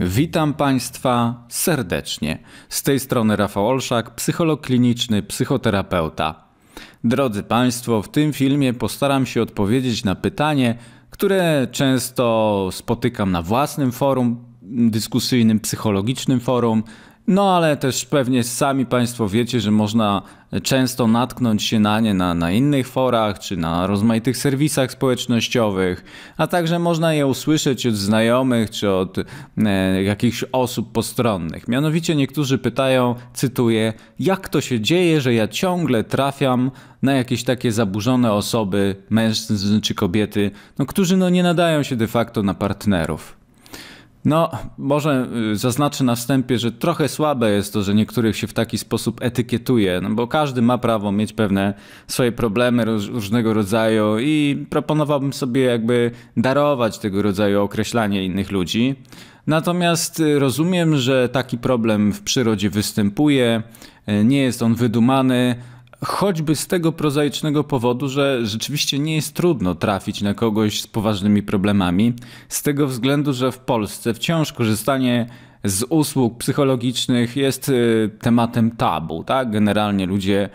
Witam Państwa serdecznie. Z tej strony Rafał Olszak, psycholog kliniczny, psychoterapeuta. Drodzy Państwo, w tym filmie postaram się odpowiedzieć na pytanie, które często spotykam na własnym forum dyskusyjnym, psychologicznym forum, no ale też pewnie sami Państwo wiecie, że można często natknąć się na nie na, na innych forach czy na rozmaitych serwisach społecznościowych, a także można je usłyszeć od znajomych czy od e, jakichś osób postronnych. Mianowicie niektórzy pytają, cytuję, jak to się dzieje, że ja ciągle trafiam na jakieś takie zaburzone osoby, mężczyzn czy kobiety, no, którzy no, nie nadają się de facto na partnerów. No, może y, zaznaczę na wstępie, że trochę słabe jest to, że niektórych się w taki sposób etykietuje, no bo każdy ma prawo mieć pewne swoje problemy różnego rodzaju i proponowałbym sobie jakby darować tego rodzaju określanie innych ludzi. Natomiast y, rozumiem, że taki problem w przyrodzie występuje, y, nie jest on wydumany, Choćby z tego prozaicznego powodu, że rzeczywiście nie jest trudno trafić na kogoś z poważnymi problemami, z tego względu, że w Polsce wciąż korzystanie z usług psychologicznych jest y, tematem tabu. Tak? Generalnie ludzie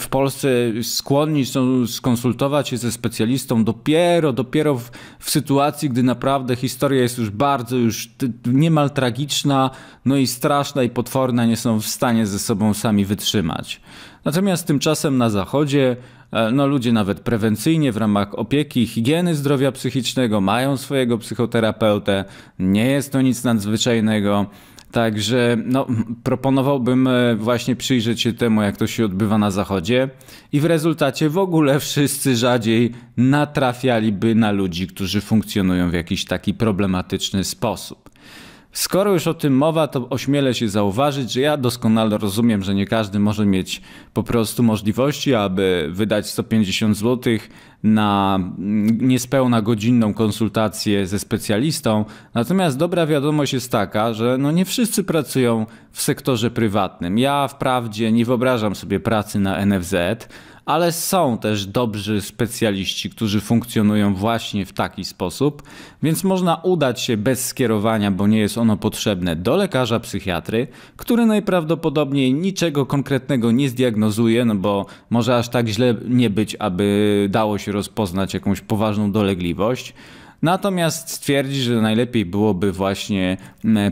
w Polsce skłonni są skonsultować się ze specjalistą dopiero, dopiero w, w, sytuacji, gdy naprawdę historia jest już bardzo, już niemal tragiczna, no i straszna i potworna, nie są w stanie ze sobą sami wytrzymać. Natomiast tymczasem na zachodzie e, no, ludzie nawet prewencyjnie w ramach opieki, higieny zdrowia psychicznego mają swojego psychoterapeutę. Nie jest to nic nadzwyczajnego. Także no, proponowałbym e, właśnie przyjrzeć się temu, jak to się odbywa na Zachodzie, i w rezultacie w ogóle wszyscy rzadziej natrafialiby na ludzi, którzy funkcjonują w jakiś taki problematyczny sposób. Skoro już o tym mowa, to ośmielę się zauważyć, że ja doskonale rozumiem, że nie każdy może mieć po prostu możliwości, aby wydać 150 zł na mm, niespełna godzinną konsultację ze specjalistą. Natomiast dobra wiadomość jest taka, że no nie wszyscy pracują w sektorze prywatnym. Ja wprawdzie nie wyobrażam sobie pracy na NFZ, ale są też dobrzy specjaliści, którzy funkcjonują właśnie w taki sposób, więc można udać się bez skierowania, bo nie jest ono potrzebne, do lekarza psychiatry, który najprawdopodobniej niczego konkretnego nie zdiagnozuje, no bo może aż tak źle nie być, aby dało się rozpoznać jakąś poważną dolegliwość. Natomiast stwierdzi, że najlepiej byłoby właśnie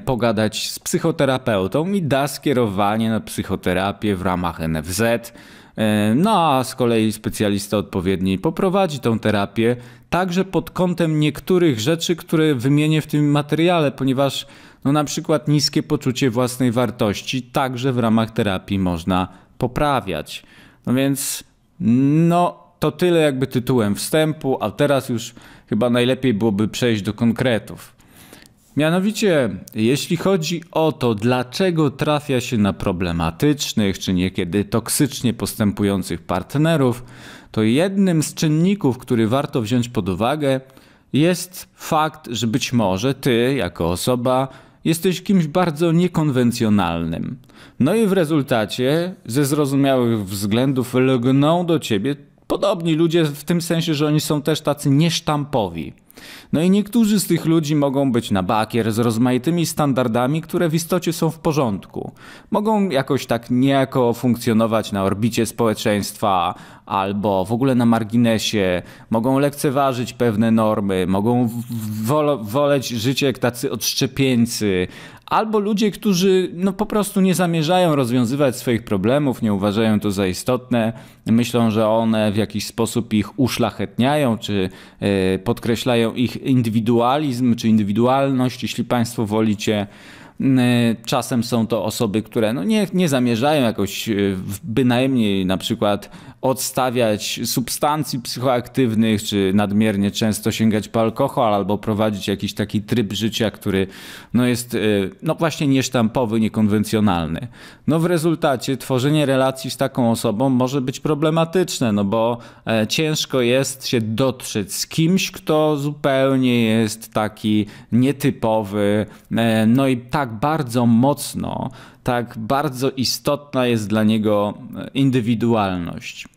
pogadać z psychoterapeutą i da skierowanie na psychoterapię w ramach NFZ E, no a z kolei specjalista odpowiedni poprowadzi tą terapię także pod kątem niektórych rzeczy, które wymienię w tym materiale, ponieważ no na przykład niskie poczucie własnej wartości także w ramach terapii można poprawiać. No więc no to tyle jakby tytułem wstępu, a teraz już chyba najlepiej byłoby przejść do konkretów. Mianowicie, jeśli chodzi o to, dlaczego trafia się na problematycznych czy niekiedy toksycznie postępujących partnerów, to jednym z czynników, który warto wziąć pod uwagę, jest fakt, że być może ty, jako osoba, jesteś kimś bardzo niekonwencjonalnym. No i w rezultacie, ze zrozumiałych względów, lgną do ciebie podobni ludzie w tym sensie, że oni są też tacy niesztampowi. No i niektórzy z tych ludzi mogą być na bakier z rozmaitymi standardami, które w istocie są w porządku. Mogą jakoś tak niejako funkcjonować na orbicie społeczeństwa albo w ogóle na marginesie, mogą lekceważyć pewne normy, mogą woleć życie jak tacy odszczepieńcy, albo ludzie, którzy no, po prostu nie zamierzają rozwiązywać swoich problemów, nie uważają to za istotne, myślą, że one w jakiś sposób ich uszlachetniają, czy e, podkreślają ich indywidualizm, czy indywidualność, jeśli Państwo wolicie. Y, czasem są to osoby, które no nie, nie zamierzają jakoś y, bynajmniej na przykład odstawiać substancji psychoaktywnych, czy nadmiernie często sięgać po alkohol, albo prowadzić jakiś taki tryb życia, który no jest y, no właśnie niesztampowy, niekonwencjonalny. No w rezultacie tworzenie relacji z taką osobą może być problematyczne, no bo e, ciężko jest się dotrzeć z kimś, kto zupełnie jest taki nietypowy, e, no i tak tak bardzo mocno, tak bardzo istotna jest dla niego e, indywidualność.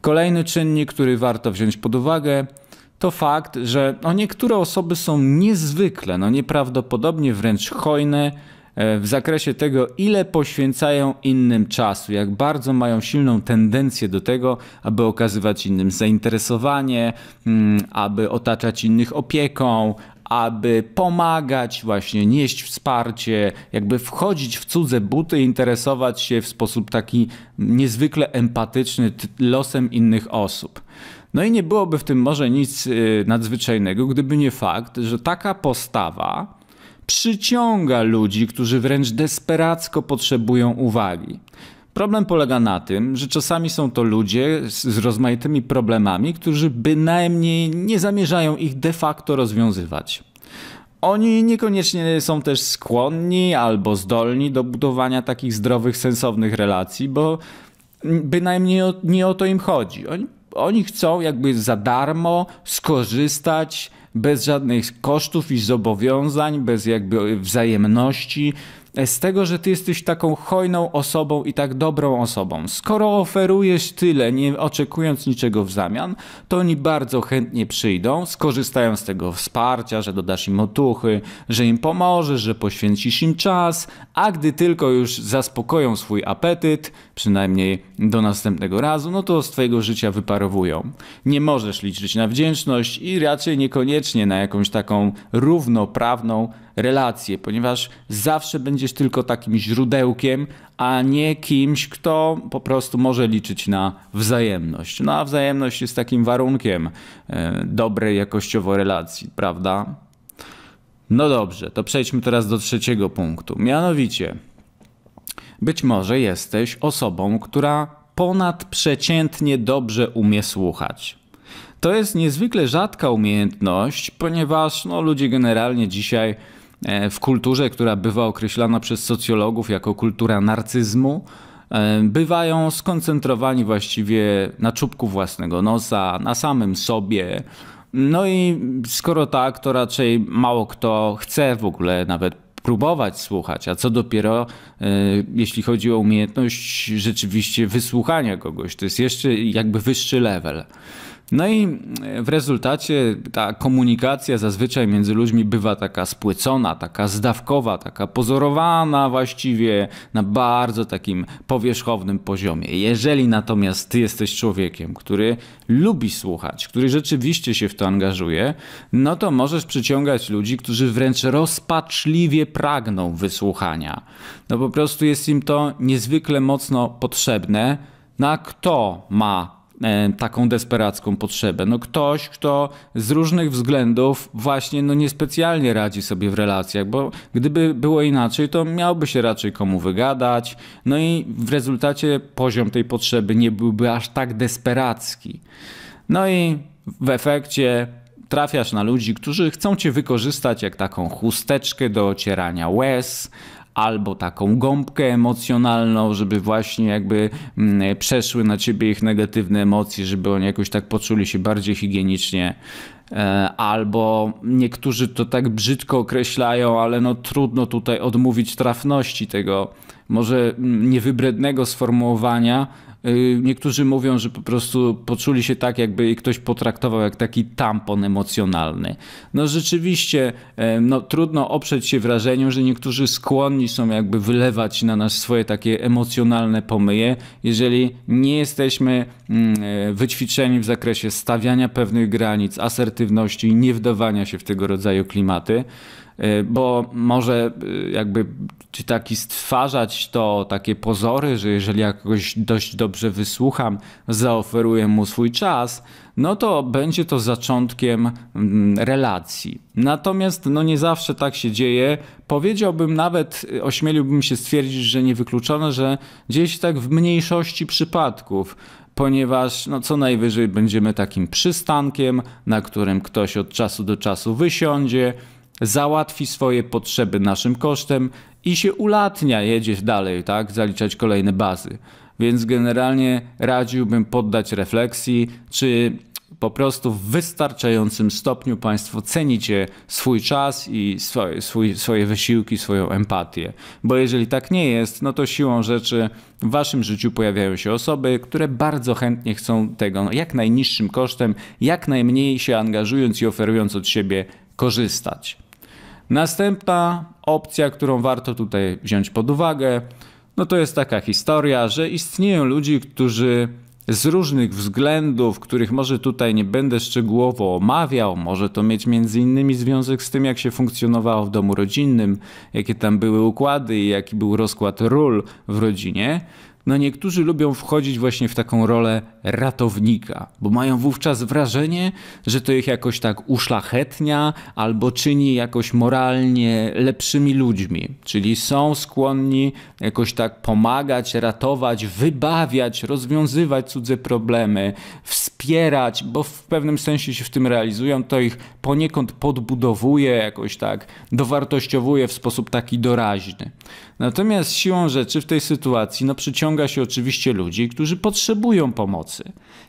Kolejny czynnik, który warto wziąć pod uwagę, to fakt, że no, niektóre osoby są niezwykle, no nieprawdopodobnie wręcz hojne e, w zakresie tego, ile poświęcają innym czasu, jak bardzo mają silną tendencję do tego, aby okazywać innym zainteresowanie, mm, aby otaczać innych opieką, aby pomagać, właśnie nieść wsparcie, jakby wchodzić w cudze buty, interesować się w sposób taki niezwykle empatyczny losem innych osób. No i nie byłoby w tym może nic y, nadzwyczajnego, gdyby nie fakt, że taka postawa przyciąga ludzi, którzy wręcz desperacko potrzebują uwagi. Problem polega na tym, że czasami są to ludzie z rozmaitymi problemami, którzy bynajmniej nie zamierzają ich de facto rozwiązywać. Oni niekoniecznie są też skłonni albo zdolni do budowania takich zdrowych, sensownych relacji, bo bynajmniej o, nie o to im chodzi. Oni, oni chcą jakby za darmo skorzystać bez żadnych kosztów i zobowiązań, bez jakby wzajemności E, z tego, że ty jesteś taką hojną osobą i tak dobrą osobą. Skoro oferujesz tyle, nie oczekując niczego w zamian, to oni bardzo chętnie przyjdą, skorzystają z tego wsparcia, że dodasz im otuchy, że im pomożesz, że poświęcisz im czas, a gdy tylko już zaspokoją swój apetyt, przynajmniej do następnego razu, no to z twojego życia wyparowują. Nie możesz liczyć na wdzięczność i raczej niekoniecznie na jakąś taką równoprawną relacje, ponieważ zawsze będziesz tylko takim źródełkiem, a nie kimś, kto po prostu może liczyć na wzajemność. No a wzajemność jest takim warunkiem e, dobrej jakościowo relacji, prawda? No dobrze, to przejdźmy teraz do trzeciego punktu. Mianowicie, być może jesteś osobą, która ponadprzeciętnie dobrze umie słuchać. To jest niezwykle rzadka umiejętność, ponieważ no, ludzie generalnie dzisiaj E, w kulturze, która bywa określana przez socjologów jako kultura narcyzmu, e, bywają skoncentrowani właściwie na czubku własnego nosa, na samym sobie. No i skoro tak, to raczej mało kto chce w ogóle nawet próbować słuchać, a co dopiero e, jeśli chodzi o umiejętność rzeczywiście wysłuchania kogoś. To jest jeszcze jakby wyższy level. No i e, w rezultacie ta komunikacja zazwyczaj między ludźmi bywa taka spłycona, taka zdawkowa, taka pozorowana właściwie na bardzo takim powierzchownym poziomie. Jeżeli natomiast ty jesteś człowiekiem, który lubi słuchać, który rzeczywiście się w to angażuje, no to możesz przyciągać ludzi, którzy wręcz rozpaczliwie pragną wysłuchania. No po prostu jest im to niezwykle mocno potrzebne. Na kto ma E, taką desperacką potrzebę. No ktoś, kto z różnych względów właśnie no niespecjalnie radzi sobie w relacjach, bo gdyby było inaczej, to miałby się raczej komu wygadać, no i w rezultacie poziom tej potrzeby nie byłby aż tak desperacki. No i w efekcie trafiasz na ludzi, którzy chcą cię wykorzystać jak taką chusteczkę do ocierania łez, albo taką gąbkę emocjonalną, żeby właśnie jakby mm, przeszły na ciebie ich negatywne emocje, żeby oni jakoś tak poczuli się bardziej higienicznie e, albo niektórzy to tak brzydko określają, ale no trudno tutaj odmówić trafności tego może mm, niewybrednego sformułowania, Y, niektórzy mówią, że po prostu poczuli się tak, jakby ktoś potraktował jak taki tampon emocjonalny. No rzeczywiście, e, no, trudno oprzeć się wrażeniu, że niektórzy skłonni są jakby wylewać na nas swoje takie emocjonalne pomyje, jeżeli nie jesteśmy mm, e, wyćwiczeni w zakresie stawiania pewnych granic, asertywności i nie wdawania się w tego rodzaju klimaty. Y, bo może y, jakby czy taki stwarzać to takie pozory, że jeżeli jakoś dość dobrze wysłucham, zaoferuję mu swój czas, no to będzie to zaczątkiem mm, relacji. Natomiast no nie zawsze tak się dzieje. Powiedziałbym nawet, y, ośmieliłbym się stwierdzić, że niewykluczone, że dzieje się tak w mniejszości przypadków ponieważ no, co najwyżej będziemy takim przystankiem, na którym ktoś od czasu do czasu wysiądzie, załatwi swoje potrzeby naszym kosztem i się ulatnia, jedzie dalej, tak? Zaliczać kolejne bazy. Więc generalnie radziłbym poddać refleksji, czy po prostu w wystarczającym stopniu Państwo cenicie swój czas i swoje, swój, swoje wysiłki, swoją empatię. Bo jeżeli tak nie jest, no to siłą rzeczy w Waszym życiu pojawiają się osoby, które bardzo chętnie chcą tego no, jak najniższym kosztem, jak najmniej się angażując i oferując od siebie korzystać. Następna opcja, którą warto tutaj wziąć pod uwagę, no to jest taka historia, że istnieją ludzie, którzy z różnych względów, których może tutaj nie będę szczegółowo omawiał, może to mieć między innymi związek z tym, jak się funkcjonowało w domu rodzinnym, jakie tam były układy i jaki był rozkład ról w rodzinie. No niektórzy lubią wchodzić właśnie w taką rolę ratownika, bo mają wówczas wrażenie, że to ich jakoś tak uszlachetnia albo czyni jakoś moralnie lepszymi ludźmi. Czyli są skłonni jakoś tak pomagać, ratować, wybawiać, rozwiązywać cudze problemy, wspierać, bo w pewnym sensie się w tym realizują, to ich poniekąd podbudowuje jakoś tak, dowartościowuje w sposób taki doraźny. Natomiast siłą rzeczy w tej sytuacji no przyciąga ściąga się oczywiście ludzi, którzy potrzebują pomocy.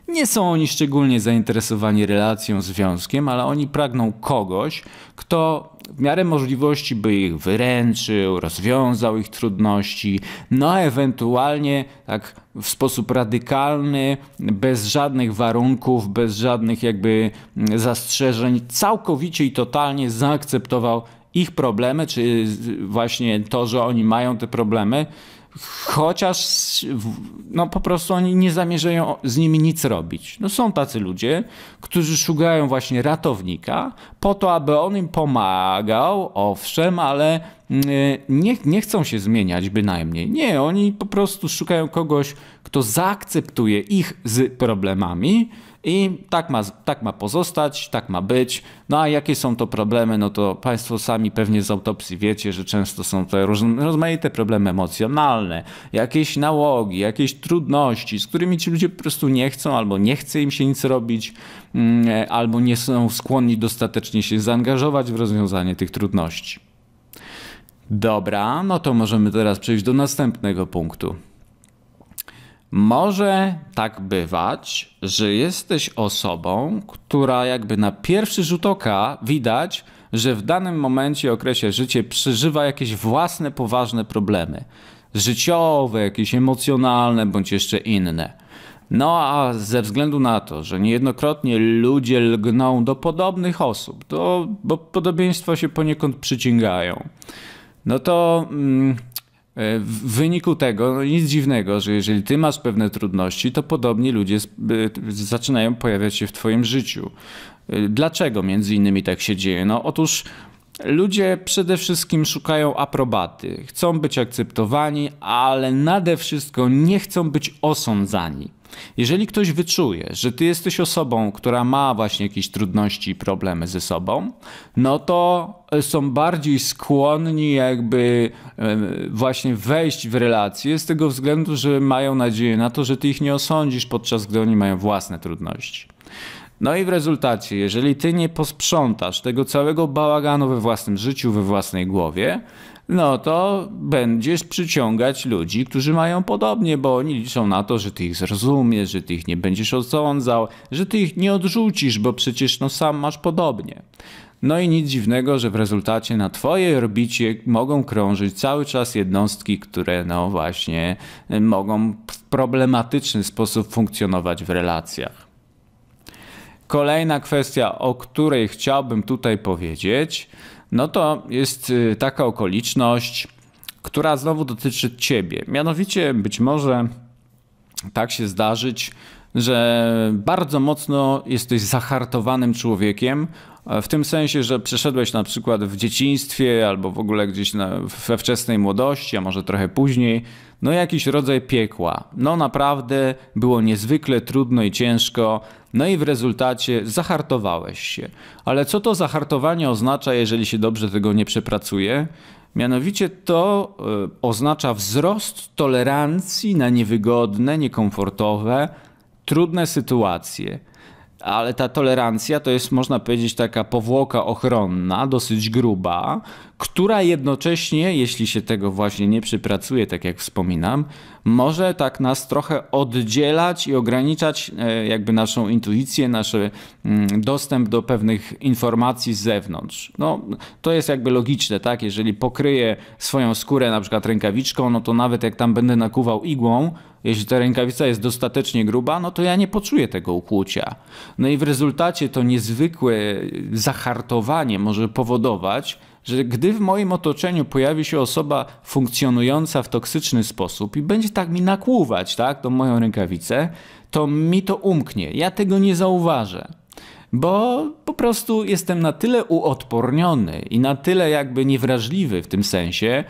Nie są oni szczególnie zainteresowani relacją, związkiem, ale oni pragną kogoś, kto w miarę możliwości by ich wyręczył, rozwiązał ich trudności, no a ewentualnie tak w sposób radykalny, bez żadnych warunków, bez żadnych jakby zastrzeżeń, całkowicie i totalnie zaakceptował ich problemy, czy właśnie to, że oni mają te problemy, chociaż no, po prostu oni nie zamierzają z nimi nic robić. No, są tacy ludzie, którzy szukają właśnie ratownika po to, aby on im pomagał, owszem, ale mm, nie, nie chcą się zmieniać bynajmniej. Nie, oni po prostu szukają kogoś, kto zaakceptuje ich z problemami, i tak ma, tak ma pozostać, tak ma być. No a jakie są to problemy, no to Państwo sami pewnie z autopsji wiecie, że często są to rozmaite problemy emocjonalne, jakieś nałogi, jakieś trudności, z którymi ci ludzie po prostu nie chcą, albo nie chce im się nic robić, mm, albo nie są skłonni dostatecznie się zaangażować w rozwiązanie tych trudności. Dobra, no to możemy teraz przejść do następnego punktu. Może tak bywać, że jesteś osobą, która jakby na pierwszy rzut oka widać, że w danym momencie, okresie życia przeżywa jakieś własne poważne problemy życiowe, jakieś emocjonalne bądź jeszcze inne. No a ze względu na to, że niejednokrotnie ludzie lgną do podobnych osób, do, bo podobieństwa się poniekąd przyciągają, no to mm, E, w wyniku tego no nic dziwnego, że jeżeli ty masz pewne trudności, to podobni ludzie e, zaczynają pojawiać się w twoim życiu. E, dlaczego między innymi tak się dzieje? No otóż Ludzie przede wszystkim szukają aprobaty, chcą być akceptowani, ale nade wszystko nie chcą być osądzani. Jeżeli ktoś wyczuje, że ty jesteś osobą, która ma właśnie jakieś trudności i problemy ze sobą, no to e, są bardziej skłonni jakby e, właśnie wejść w relacje z tego względu, że mają nadzieję na to, że ty ich nie osądzisz, podczas gdy oni mają własne trudności. No i w rezultacie, jeżeli ty nie posprzątasz tego całego bałaganu we własnym życiu, we własnej głowie, no to będziesz przyciągać ludzi, którzy mają podobnie, bo oni liczą na to, że ty ich zrozumiesz, że ty ich nie będziesz odsądzał, że ty ich nie odrzucisz, bo przecież no sam masz podobnie. No i nic dziwnego, że w rezultacie na twojej orbicie mogą krążyć cały czas jednostki, które no właśnie mogą w problematyczny sposób funkcjonować w relacjach. Kolejna kwestia, o której chciałbym tutaj powiedzieć, no to jest y, taka okoliczność, która znowu dotyczy ciebie. Mianowicie być może tak się zdarzyć, że bardzo mocno jesteś zahartowanym człowiekiem, w tym sensie, że przeszedłeś na przykład w dzieciństwie albo w ogóle gdzieś na, we wczesnej młodości, a może trochę później, no jakiś rodzaj piekła. No naprawdę było niezwykle trudno i ciężko, no i w rezultacie zahartowałeś się. Ale co to zahartowanie oznacza, jeżeli się dobrze tego nie przepracuje? Mianowicie to e, oznacza wzrost tolerancji na niewygodne, niekomfortowe, trudne sytuacje ale ta tolerancja to jest, można powiedzieć, taka powłoka ochronna, dosyć gruba, która jednocześnie, jeśli się tego właśnie nie przypracuje, tak jak wspominam, może tak nas trochę oddzielać i ograniczać e, jakby naszą intuicję, nasz e, mm, dostęp do pewnych informacji z zewnątrz. No, to jest jakby logiczne, tak? Jeżeli pokryję swoją skórę na przykład rękawiczką, no to nawet jak tam będę nakuwał igłą, jeśli ta rękawica jest dostatecznie gruba, no to ja nie poczuję tego ukłucia. No i w rezultacie to niezwykłe zahartowanie może powodować, że gdy w moim otoczeniu pojawi się osoba funkcjonująca w toksyczny sposób i będzie tak mi nakłuwać, tak, tą moją rękawicę, to mi to umknie. Ja tego nie zauważę bo po prostu jestem na tyle uodporniony i na tyle jakby niewrażliwy w tym sensie,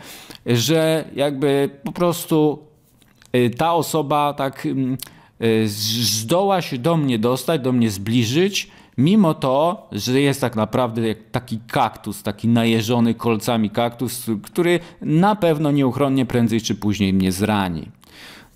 że jakby po prostu y, ta osoba tak mm, y, zdoła się do mnie dostać, do mnie zbliżyć Mimo to, że jest tak naprawdę jak taki kaktus, taki najeżony kolcami kaktus, który na pewno nieuchronnie prędzej czy później mnie zrani.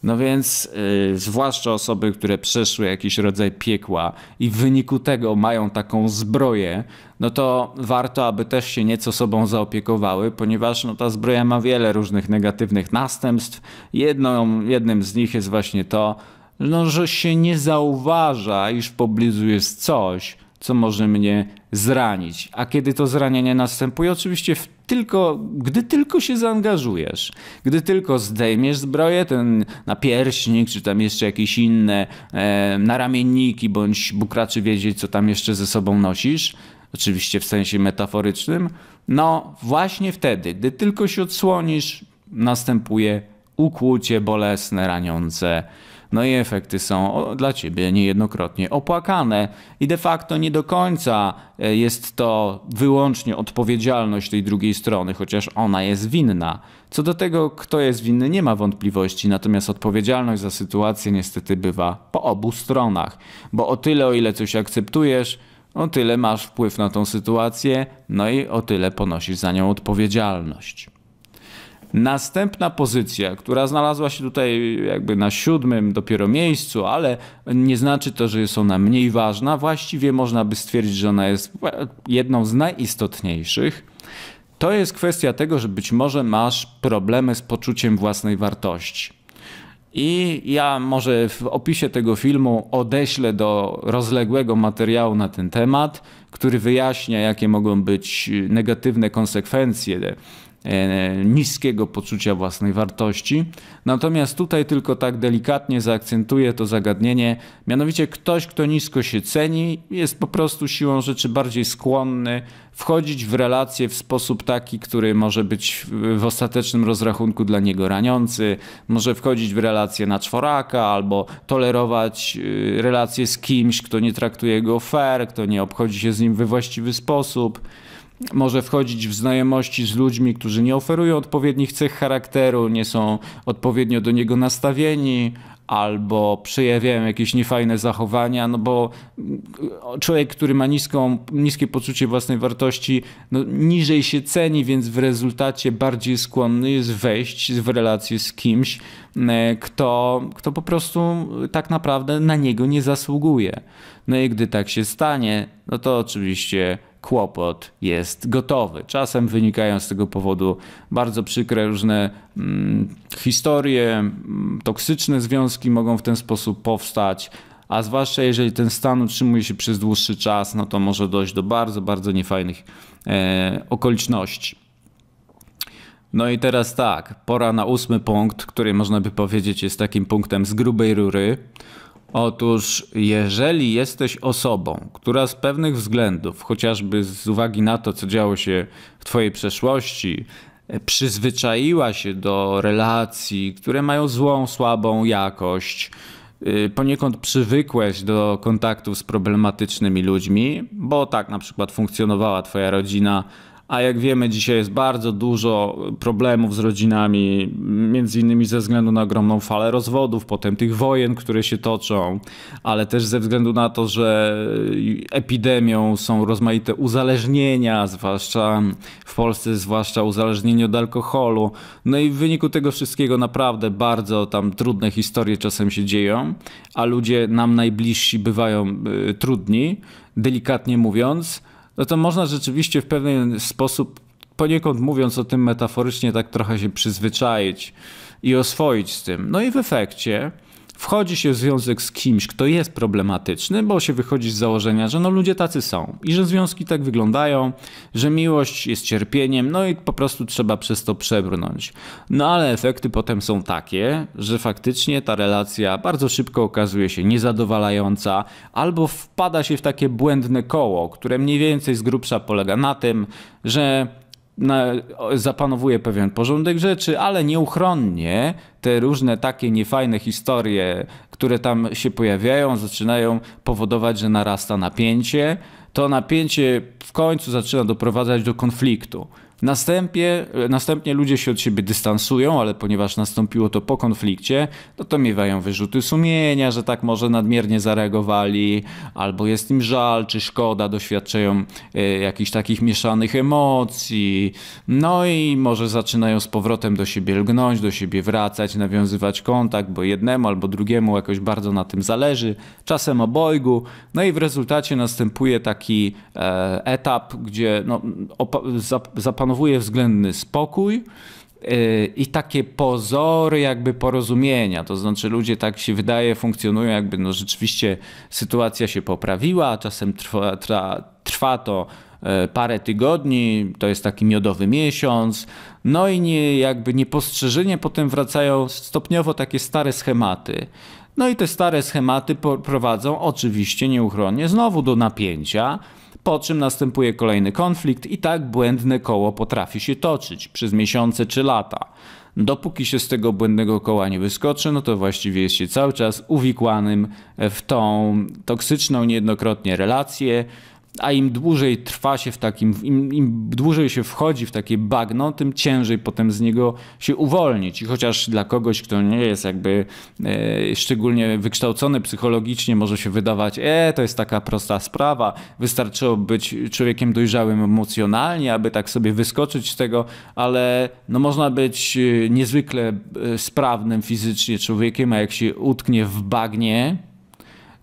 No więc, yy, zwłaszcza osoby, które przeszły jakiś rodzaj piekła i w wyniku tego mają taką zbroję, no to warto, aby też się nieco sobą zaopiekowały, ponieważ no, ta zbroja ma wiele różnych negatywnych następstw. Jedną, jednym z nich jest właśnie to, no, że się nie zauważa, iż w pobliżu jest coś, co może mnie zranić. A kiedy to zranienie następuje? Oczywiście w, tylko, gdy tylko się zaangażujesz, gdy tylko zdejmiesz zbroję, ten napierśnik, czy tam jeszcze jakieś inne e, naramienniki, bądź Bóg raczy wiedzieć, co tam jeszcze ze sobą nosisz, oczywiście w sensie metaforycznym, no właśnie wtedy, gdy tylko się odsłonisz, następuje ukłucie bolesne, raniące, no i efekty są dla ciebie niejednokrotnie opłakane i de facto nie do końca e, jest to wyłącznie odpowiedzialność tej drugiej strony, chociaż ona jest winna. Co do tego, kto jest winny, nie ma wątpliwości, natomiast odpowiedzialność za sytuację niestety bywa po obu stronach, bo o tyle, o ile coś akceptujesz, o tyle masz wpływ na tą sytuację, no i o tyle ponosisz za nią odpowiedzialność. Następna pozycja, która znalazła się tutaj jakby na siódmym dopiero miejscu, ale nie znaczy to, że jest ona mniej ważna. Właściwie można by stwierdzić, że ona jest jedną z najistotniejszych. To jest kwestia tego, że być może masz problemy z poczuciem własnej wartości. I ja może w opisie tego filmu odeślę do rozległego materiału na ten temat, który wyjaśnia, jakie mogą być negatywne konsekwencje E, niskiego poczucia własnej wartości. Natomiast tutaj tylko tak delikatnie zaakcentuję to zagadnienie, mianowicie ktoś, kto nisko się ceni, jest po prostu siłą rzeczy bardziej skłonny wchodzić w relacje w sposób taki, który może być w ostatecznym rozrachunku dla niego raniący, może wchodzić w relacje na czworaka albo tolerować y, relacje z kimś, kto nie traktuje go fair, kto nie obchodzi się z nim we właściwy sposób może wchodzić w znajomości z ludźmi, którzy nie oferują odpowiednich cech charakteru, nie są odpowiednio do niego nastawieni, albo przejawiają jakieś niefajne zachowania, no bo mm, człowiek, który ma niską, niskie poczucie własnej wartości, no niżej się ceni, więc w rezultacie bardziej skłonny jest wejść w relację z kimś, mm, kto, kto po prostu tak naprawdę na niego nie zasługuje. No i gdy tak się stanie, no to oczywiście kłopot jest gotowy. Czasem wynikają z tego powodu bardzo przykre różne mm, historie, mm, toksyczne związki mogą w ten sposób powstać. A zwłaszcza jeżeli ten stan utrzymuje się przez dłuższy czas, no to może dojść do bardzo, bardzo niefajnych e, okoliczności. No i teraz tak, pora na ósmy punkt, który można by powiedzieć jest takim punktem z grubej rury. Otóż, jeżeli jesteś osobą, która z pewnych względów, chociażby z uwagi na to, co działo się w Twojej przeszłości, e, przyzwyczaiła się do relacji, które mają złą, słabą jakość, e, poniekąd przywykłeś do kontaktów z problematycznymi ludźmi, bo tak na przykład funkcjonowała Twoja rodzina a jak wiemy dzisiaj jest bardzo dużo problemów z rodzinami, między innymi ze względu na ogromną falę rozwodów, potem tych wojen, które się toczą, ale też ze względu na to, że epidemią są rozmaite uzależnienia, zwłaszcza w Polsce, zwłaszcza uzależnienie od alkoholu. No i w wyniku tego wszystkiego naprawdę bardzo tam trudne historie czasem się dzieją, a ludzie nam najbliżsi bywają y, trudni, delikatnie mówiąc no to można rzeczywiście w pewien sposób, poniekąd mówiąc o tym metaforycznie, tak trochę się przyzwyczaić i oswoić z tym. No i w efekcie Wchodzi się w związek z kimś, kto jest problematyczny, bo się wychodzi z założenia, że no ludzie tacy są i że związki tak wyglądają, że miłość jest cierpieniem, no i po prostu trzeba przez to przebrnąć. No ale efekty potem są takie, że faktycznie ta relacja bardzo szybko okazuje się niezadowalająca albo wpada się w takie błędne koło, które mniej więcej z grubsza polega na tym, że na, zapanowuje pewien porządek rzeczy, ale nieuchronnie te różne takie niefajne historie, które tam się pojawiają, zaczynają powodować, że narasta napięcie. To napięcie w końcu zaczyna doprowadzać do konfliktu. Następnie, następnie ludzie się od siebie dystansują, ale ponieważ nastąpiło to po konflikcie, no to miewają wyrzuty sumienia, że tak może nadmiernie zareagowali, albo jest im żal czy szkoda, doświadczają e, jakichś takich mieszanych emocji, no i może zaczynają z powrotem do siebie lgnąć, do siebie wracać, nawiązywać kontakt, bo jednemu albo drugiemu jakoś bardzo na tym zależy, czasem obojgu, no i w rezultacie następuje taki e, etap, gdzie no, zapanowany panowuje względny spokój e, i takie pozory jakby porozumienia, to znaczy ludzie tak się wydaje funkcjonują jakby no rzeczywiście sytuacja się poprawiła, czasem trwa, trwa, trwa to e, parę tygodni, to jest taki miodowy miesiąc, no i nie, jakby niepostrzeżenie potem wracają stopniowo takie stare schematy. No i te stare schematy prowadzą oczywiście nieuchronnie znowu do napięcia, po czym następuje kolejny konflikt i tak błędne koło potrafi się toczyć przez miesiące czy lata. Dopóki się z tego błędnego koła nie wyskoczy, no to właściwie jest się cały czas uwikłanym w tą toksyczną niejednokrotnie relację, a im dłużej trwa się w takim, im, im, dłużej się wchodzi w takie bagno, tym ciężej potem z niego się uwolnić. I chociaż dla kogoś, kto nie jest jakby e, szczególnie wykształcony psychologicznie, może się wydawać, e, to jest taka prosta sprawa, wystarczyło być człowiekiem dojrzałym emocjonalnie, aby tak sobie wyskoczyć z tego, ale no, można być e, niezwykle e, sprawnym fizycznie człowiekiem, a jak się utknie w bagnie,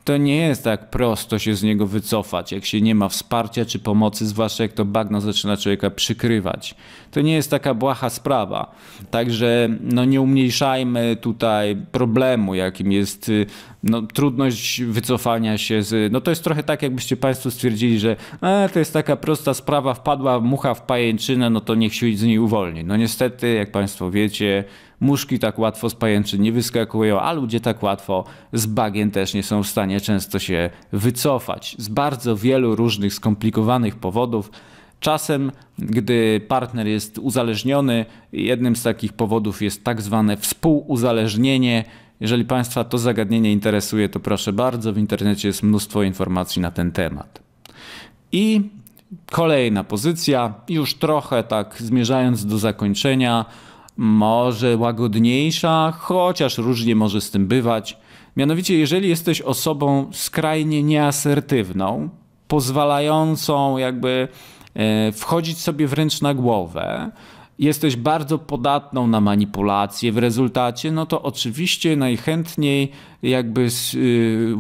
to nie jest tak prosto się z niego wycofać, jak się nie ma wsparcia czy pomocy, zwłaszcza jak to bagno zaczyna człowieka przykrywać. To nie jest taka błaha sprawa. Także no, nie umniejszajmy tutaj problemu, jakim jest y, no, trudność wycofania się z. No to jest trochę tak, jakbyście Państwo stwierdzili, że e, to jest taka prosta sprawa, wpadła mucha w pajęczynę, no to niech się z niej uwolni. No niestety, jak Państwo wiecie, muszki tak łatwo z pajęczy nie wyskakują, a ludzie tak łatwo z bagien też nie są w stanie często się wycofać. Z bardzo wielu różnych skomplikowanych powodów. Czasem, gdy partner jest uzależniony, jednym z takich powodów jest tak zwane współuzależnienie. Jeżeli Państwa to zagadnienie interesuje, to proszę bardzo, w internecie jest mnóstwo informacji na ten temat. I kolejna pozycja, już trochę tak zmierzając do zakończenia, może łagodniejsza, chociaż różnie może z tym bywać. Mianowicie, jeżeli jesteś osobą skrajnie nieasertywną, pozwalającą jakby e, wchodzić sobie wręcz na głowę, jesteś bardzo podatną na manipulacje w rezultacie, no to oczywiście najchętniej jakby y,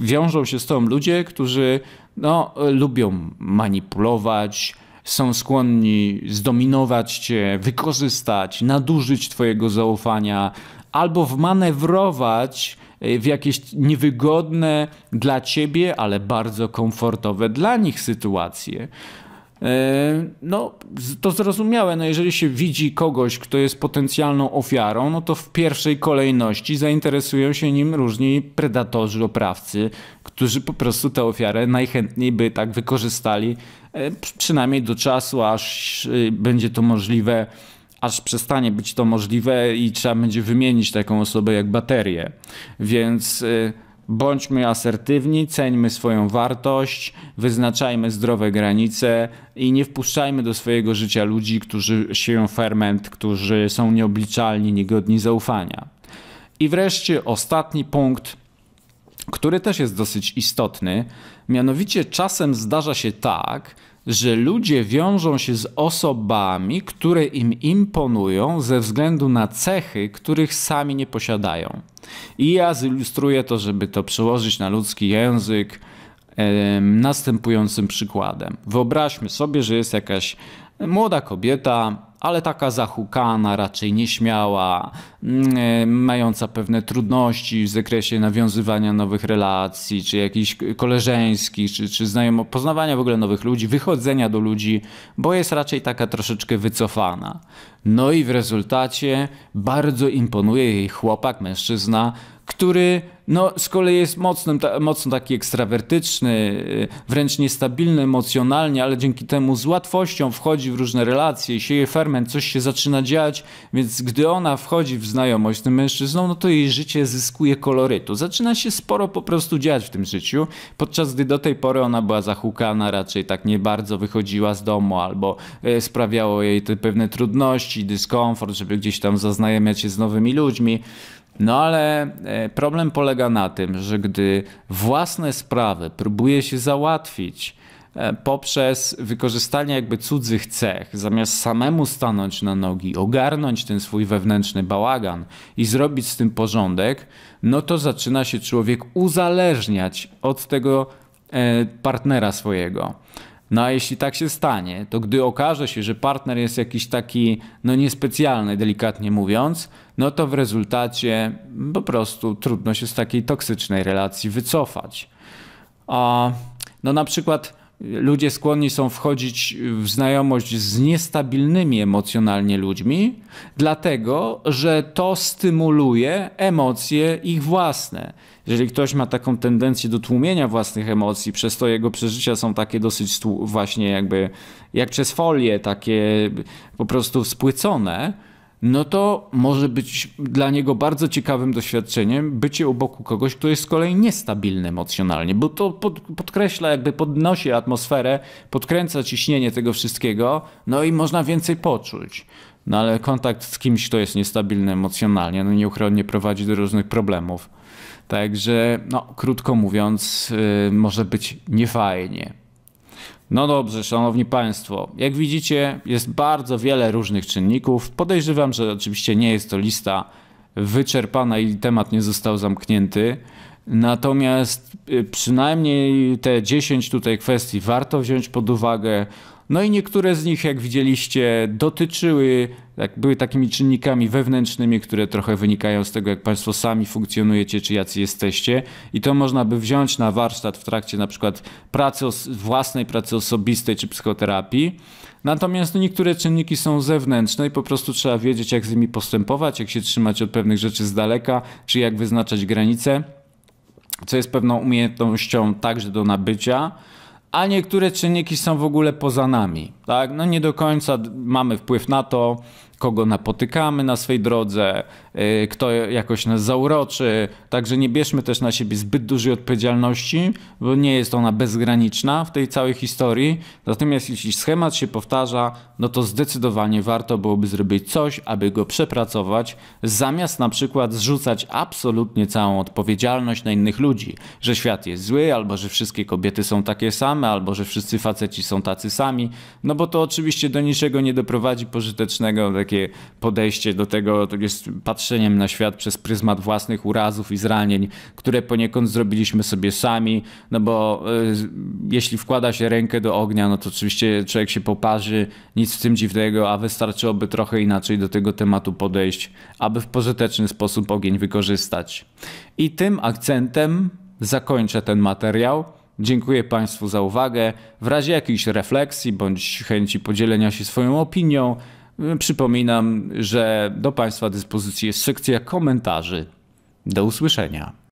wiążą się z tobą ludzie, którzy no, lubią manipulować, są skłonni zdominować cię, wykorzystać, nadużyć twojego zaufania albo wmanewrować e, w jakieś niewygodne dla ciebie, ale bardzo komfortowe dla nich sytuacje. E, no, to zrozumiałe, no jeżeli się widzi kogoś, kto jest potencjalną ofiarą, no to w pierwszej kolejności zainteresują się nim różni predatorzy, oprawcy, którzy po prostu tę ofiarę najchętniej by tak wykorzystali E, przynajmniej do czasu, aż e, będzie to możliwe, aż przestanie być to możliwe i trzeba będzie wymienić taką osobę jak baterię. Więc e, bądźmy asertywni, ceńmy swoją wartość, wyznaczajmy zdrowe granice i nie wpuszczajmy do swojego życia ludzi, którzy sieją ferment, którzy są nieobliczalni, niegodni zaufania. I wreszcie ostatni punkt, który też jest dosyć istotny, mianowicie czasem zdarza się tak, że ludzie wiążą się z osobami, które im imponują ze względu na cechy, których sami nie posiadają. I ja zilustruję to, żeby to przełożyć na ludzki język następującym przykładem. Wyobraźmy sobie, że jest jakaś młoda kobieta, ale taka zahukana, raczej nieśmiała, mm, e, mająca pewne trudności w zakresie nawiązywania nowych relacji, czy jakichś koleżeńskich, czy, czy znajomo, poznawania w ogóle nowych ludzi, wychodzenia do ludzi, bo jest raczej taka troszeczkę wycofana. No i w rezultacie bardzo imponuje jej chłopak, mężczyzna, który no z kolei jest ta, mocno taki ekstrawertyczny, y, wręcz niestabilny emocjonalnie, ale dzięki temu z łatwością wchodzi w różne relacje, sieje ferment, coś się zaczyna dziać, więc gdy ona wchodzi w znajomość z tym mężczyzną, no to jej życie zyskuje kolorytu. Zaczyna się sporo po prostu dziać w tym życiu, podczas gdy do tej pory ona była zahukana, raczej tak nie bardzo wychodziła z domu albo y, sprawiało jej te pewne trudności, dyskomfort, żeby gdzieś tam zaznajamiać się z nowymi ludźmi. No ale e, problem polega na tym, że gdy własne sprawy próbuje się załatwić e, poprzez wykorzystanie jakby cudzych cech, zamiast samemu stanąć na nogi, ogarnąć ten swój wewnętrzny bałagan i zrobić z tym porządek, no to zaczyna się człowiek uzależniać od tego e, partnera swojego. No a jeśli tak się stanie, to gdy okaże się, że partner jest jakiś taki, no niespecjalny, delikatnie mówiąc, no to w rezultacie po prostu trudno się z takiej toksycznej relacji wycofać. A, no na przykład ludzie skłonni są wchodzić w znajomość z niestabilnymi emocjonalnie ludźmi, dlatego że to stymuluje emocje ich własne. Jeżeli ktoś ma taką tendencję do tłumienia własnych emocji, przez to jego przeżycia są takie dosyć właśnie jakby, jak przez folię, takie po prostu spłycone, no to może być dla niego bardzo ciekawym doświadczeniem bycie u boku kogoś, kto jest z kolei niestabilny emocjonalnie, bo to pod, podkreśla, jakby podnosi atmosferę, podkręca ciśnienie tego wszystkiego, no i można więcej poczuć. No ale kontakt z kimś, kto jest niestabilny emocjonalnie, no nieuchronnie prowadzi do różnych problemów. Także, no, krótko mówiąc, yy, może być niefajnie. No dobrze, szanowni państwo, jak widzicie, jest bardzo wiele różnych czynników. Podejrzewam, że oczywiście nie jest to lista wyczerpana i temat nie został zamknięty. Natomiast y, przynajmniej te 10 tutaj kwestii warto wziąć pod uwagę. No i niektóre z nich, jak widzieliście, dotyczyły, jak były takimi czynnikami wewnętrznymi, które trochę wynikają z tego, jak Państwo sami funkcjonujecie, czy jacy jesteście. I to można by wziąć na warsztat w trakcie na przykład pracy własnej pracy osobistej czy psychoterapii. Natomiast no, niektóre czynniki są zewnętrzne i po prostu trzeba wiedzieć, jak z nimi postępować, jak się trzymać od pewnych rzeczy z daleka, czy jak wyznaczać granice, co jest pewną umiejętnością także do nabycia a niektóre czynniki są w ogóle poza nami. Tak? No nie do końca mamy wpływ na to, kogo napotykamy na swej drodze, y, kto jakoś nas zauroczy. Także nie bierzmy też na siebie zbyt dużej odpowiedzialności, bo nie jest ona bezgraniczna w tej całej historii. Natomiast jeśli schemat się powtarza, no to zdecydowanie warto byłoby zrobić coś, aby go przepracować, zamiast na przykład zrzucać absolutnie całą odpowiedzialność na innych ludzi, że świat jest zły, albo że wszystkie kobiety są takie same, albo że wszyscy faceci są tacy sami. No bo to oczywiście do niczego nie doprowadzi pożytecznego, tak takie podejście do tego jest patrzeniem na świat przez pryzmat własnych urazów i zranień, które poniekąd zrobiliśmy sobie sami, no bo y, jeśli wkłada się rękę do ognia, no to oczywiście człowiek się poparzy, nic w tym dziwnego, a wystarczyłoby trochę inaczej do tego tematu podejść, aby w pożyteczny sposób ogień wykorzystać. I tym akcentem zakończę ten materiał. Dziękuję Państwu za uwagę. W razie jakiejś refleksji bądź chęci podzielenia się swoją opinią, Przypominam, że do Państwa dyspozycji jest sekcja komentarzy. Do usłyszenia.